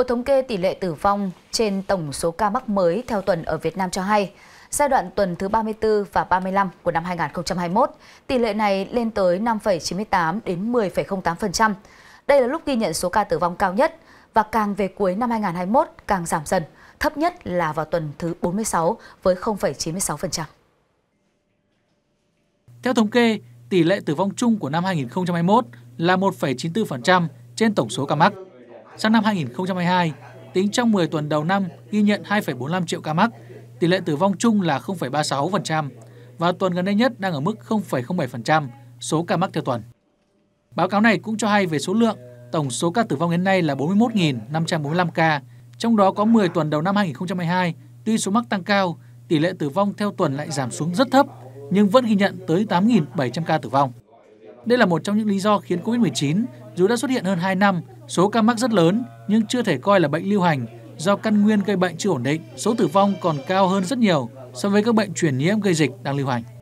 Một thống kê tỷ lệ tử vong trên tổng số ca mắc mới theo tuần ở Việt Nam cho hay, giai đoạn tuần thứ 34 và 35 của năm 2021, tỷ lệ này lên tới 5,98 đến 10,08%. Đây là lúc ghi nhận số ca tử vong cao nhất và càng về cuối năm 2021 càng giảm dần, thấp nhất là vào tuần thứ 46 với 0,96%. Theo thống kê, tỷ lệ tử vong chung của năm 2021 là 1,94% trên tổng số ca mắc. Sang năm 2022, tính trong 10 tuần đầu năm ghi nhận 2,45 triệu ca mắc, tỷ lệ tử vong chung là 0,36% và tuần gần đây nhất đang ở mức 0,07% số ca mắc theo tuần. Báo cáo này cũng cho hay về số lượng, tổng số ca tử vong đến nay là 41.545 ca, trong đó có 10 tuần đầu năm 2022, tuy số mắc tăng cao, tỷ lệ tử vong theo tuần lại giảm xuống rất thấp, nhưng vẫn ghi nhận tới 8.700 ca tử vong. Đây là một trong những lý do khiến COVID-19 dù đã xuất hiện hơn 2 năm, số ca mắc rất lớn nhưng chưa thể coi là bệnh lưu hành do căn nguyên gây bệnh chưa ổn định, số tử vong còn cao hơn rất nhiều so với các bệnh truyền nhiễm gây dịch đang lưu hành.